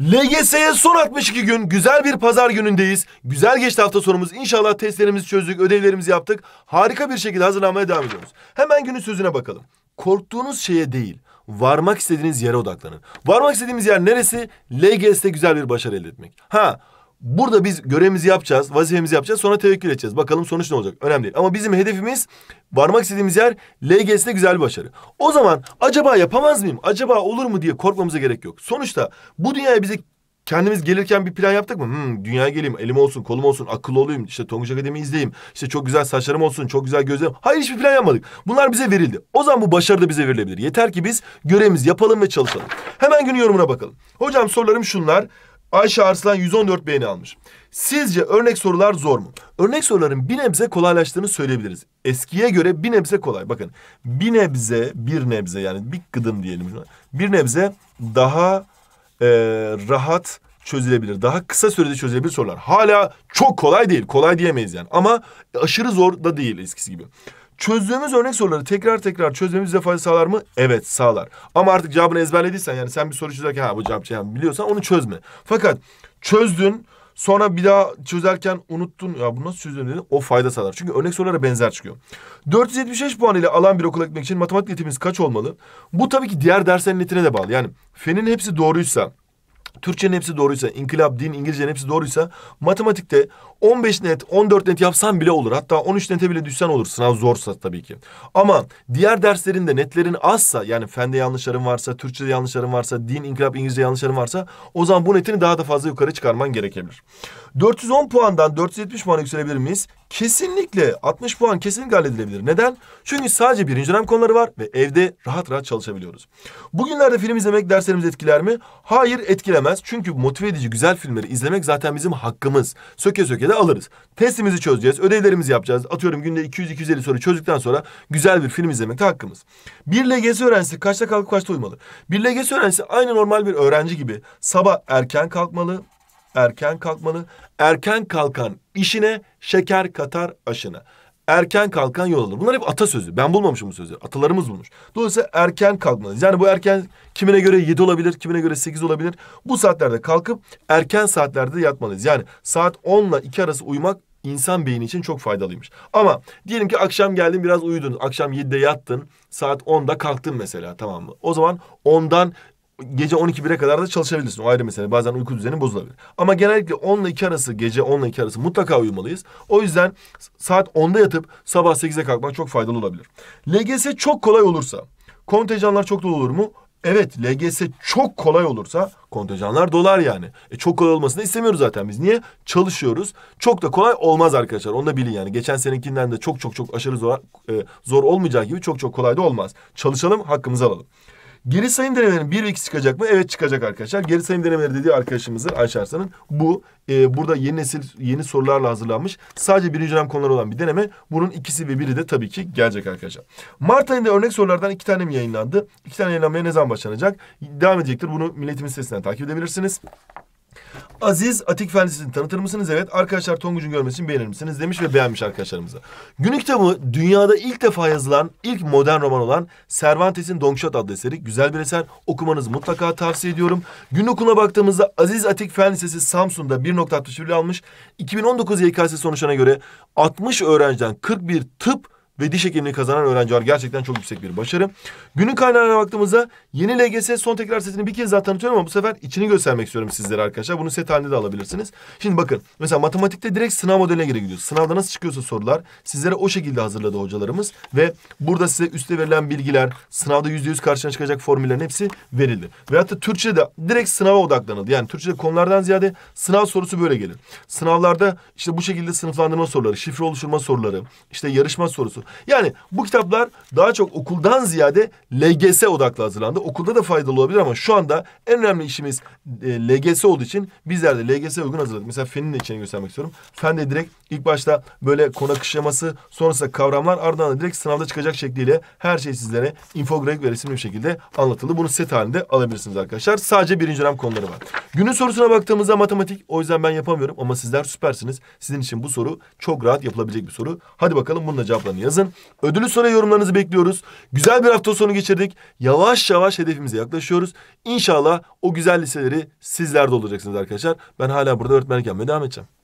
LGS'ye son 62 gün güzel bir pazar günündeyiz. Güzel geçti hafta sonumuz. İnşallah testlerimizi çözdük, ödevlerimizi yaptık. Harika bir şekilde hazırlanmaya devam ediyoruz. Hemen günün sözüne bakalım. Korktuğunuz şeye değil, varmak istediğiniz yere odaklanın. Varmak istediğimiz yer neresi? LGS'te güzel bir başarı elde etmek. Ha, Burada biz görevimizi yapacağız, vazifemizi yapacağız. Sonra tevekkül edeceğiz. Bakalım sonuç ne olacak? Önemli değil. Ama bizim hedefimiz varmak istediğimiz yer LGS'de güzel bir başarı. O zaman acaba yapamaz mıyım? Acaba olur mu diye korkmamıza gerek yok. Sonuçta bu dünyaya bize kendimiz gelirken bir plan yaptık mı? Hmm, dünyaya geleyim, elim olsun, kolum olsun, akıllı olayım, işte Tonguç Akademi izleyeyim, işte çok güzel saçlarım olsun, çok güzel gözlerim. Hayır hiçbir plan yapmadık. Bunlar bize verildi. O zaman bu başarı da bize verilebilir. Yeter ki biz görevimizi yapalım ve çalışalım. Hemen günün yorumuna bakalım. Hocam sorularım şunlar. Ayşe Arslan 114 beğeni almış. Sizce örnek sorular zor mu? Örnek soruların bir nebze kolaylaştığını söyleyebiliriz. Eskiye göre bir nebze kolay. Bakın bir nebze, bir nebze yani bir gıdım diyelim. Bir nebze daha e, rahat çözülebilir. Daha kısa sürede çözülebilir sorular. Hala çok kolay değil. Kolay diyemeyiz yani. Ama aşırı zor da değil eskisi gibi çözdüğümüz örnek soruları tekrar tekrar çözmemiz bize fayda sağlar mı? Evet sağlar. Ama artık cevabını ezberlediysen yani sen bir soru çözerken ha bu cevap yani biliyorsan onu çözme. Fakat çözdün sonra bir daha çözerken unuttun ya bu nasıl çözülür dedin o fayda sağlar. Çünkü örnek sorulara benzer çıkıyor. 475 puan ile alan bir okula gitmek için matematik netimiz kaç olmalı? Bu tabii ki diğer derslerin netine de bağlı. Yani fenin hepsi doğruysa Türkçenin hepsi doğruysa, inkılap, din, İngilizcenin hepsi doğruysa matematikte 15 net, 14 net yapsan bile olur. Hatta 13 nete bile düşsen olur. Sınav zorsa tabii ki. Ama diğer derslerinde netlerin azsa yani fende yanlışların varsa, Türkçede yanlışların varsa, din, inkılap, İngilizce yanlışların varsa o zaman bu netini daha da fazla yukarı çıkarman gerekebilir. 410 puandan 470 puana yükselebilir miyiz? Kesinlikle 60 puan kesinlikle halledilebilir. Neden? Çünkü sadece birinci dönem konuları var ve evde rahat rahat çalışabiliyoruz. Bugünlerde film izlemek derslerimizi etkiler mi? Hayır etkilemez edilemez. Çünkü motive edici güzel filmleri izlemek zaten bizim hakkımız. Söke söke de alırız. Testimizi çözeceğiz, ödevlerimizi yapacağız. Atıyorum günde 200-250 soru çözdükten sonra güzel bir film izlemek hakkımız. Bir LGS öğrencisi kaçta kalkıp kaçta uyumalı? Bir LGS öğrencisi aynı normal bir öğrenci gibi sabah erken kalkmalı, erken kalkmalı, erken kalkan işine şeker katar aşına erken kalkan yol alır. Bunlar hep atasözü. Ben bulmamışım bu sözleri. Atalarımız bulmuş. Dolayısıyla erken kalkmalıyız. Yani bu erken kimine göre yedi olabilir, kimine göre sekiz olabilir. Bu saatlerde kalkıp erken saatlerde yatmalıyız. Yani saat onla iki arası uyumak insan beyni için çok faydalıymış. Ama diyelim ki akşam geldin biraz uyudun. Akşam 7'de yattın. Saat 10'da kalktın mesela tamam mı? O zaman ondan gece 12-1'e kadar da çalışabilirsin. O ayrı mesele. Bazen uyku düzeni bozulabilir. Ama genellikle 10 ile 2 arası, gece 10 ile 2 arası mutlaka uyumalıyız. O yüzden saat 10'da yatıp sabah 8'e kalkmak çok faydalı olabilir. LGS çok kolay olursa, kontenjanlar çok dolu olur mu? Evet LGS çok kolay olursa kontenjanlar dolar yani. E çok kolay olmasını istemiyoruz zaten biz. Niye? Çalışıyoruz. Çok da kolay olmaz arkadaşlar. Onu da bilin yani. Geçen senekinden de çok çok çok aşırı zor, e, zor olmayacak gibi çok çok kolay da olmaz. Çalışalım hakkımızı alalım. Geri sayım denemelerinin bir ve iki çıkacak mı? Evet çıkacak arkadaşlar. Geri sayım denemeleri dediği arkadaşımızın Ayşe Arslan'ın bu. E, burada yeni nesil yeni sorularla hazırlanmış. Sadece birinci dönem konuları olan bir deneme. Bunun ikisi ve biri de tabii ki gelecek arkadaşlar. Mart ayında örnek sorulardan iki tane mi yayınlandı? İki tane yayınlanmaya ne zaman başlanacak? Devam edecektir. Bunu milletimin sitesinden takip edebilirsiniz. Aziz Atik Fendisi'ni tanıtır mısınız? Evet arkadaşlar Tonguç'un görmesini beğenir misiniz? Demiş ve beğenmiş arkadaşlarımıza. Günün kitabı dünyada ilk defa yazılan ilk modern roman olan Cervantes'in Don Quixote adlı eseri. Güzel bir eser. Okumanızı mutlaka tavsiye ediyorum. Gün okuluna baktığımızda Aziz Atik Fen Lisesi Samsun'da 1.61 almış. 2019 YKS sonuçlarına göre 60 öğrenciden 41 tıp ve diş hekimliği kazanan öğrenciler Gerçekten çok yüksek bir başarı. Günün kaynağına baktığımızda yeni LGS son tekrar setini bir kez daha tanıtıyorum ama bu sefer içini göstermek istiyorum sizlere arkadaşlar. Bunu set halinde de alabilirsiniz. Şimdi bakın mesela matematikte direkt sınav modeline göre gidiyoruz. Sınavda nasıl çıkıyorsa sorular sizlere o şekilde hazırladı hocalarımız ve burada size üste verilen bilgiler, sınavda yüzde yüz karşına çıkacak formüllerin hepsi verildi. Veyahut da Türkçe'de direkt sınava odaklanıldı. Yani Türkçe'de konulardan ziyade sınav sorusu böyle gelir. Sınavlarda işte bu şekilde sınıflandırma soruları, şifre oluşturma soruları, işte yarışma sorusu. Yani bu kitaplar daha çok okuldan ziyade LGS odaklı hazırlandı. Okulda da faydalı olabilir ama şu anda en önemli işimiz e, LGS olduğu için bizler de LGS uygun hazırladık. Mesela fenin içeriğini göstermek istiyorum. Fen de direkt ilk başta böyle konu akışlaması sonrasında kavramlar ardından da direkt sınavda çıkacak şekliyle her şey sizlere infografik ve resimli bir şekilde anlatıldı. Bunu set halinde alabilirsiniz arkadaşlar. Sadece birinci dönem konuları var. Günün sorusuna baktığımızda matematik. O yüzden ben yapamıyorum ama sizler süpersiniz. Sizin için bu soru çok rahat yapılabilecek bir soru. Hadi bakalım bunun da cevaplarını yazın. Ödülü soru yorumlarınızı bekliyoruz. Güzel bir hafta sonu geçirdik. Yavaş yavaş hedefimize yaklaşıyoruz. İnşallah o güzel liseleri sizler de olacaksınız arkadaşlar. Ben hala burada öğretmenlik yapmaya devam edeceğim.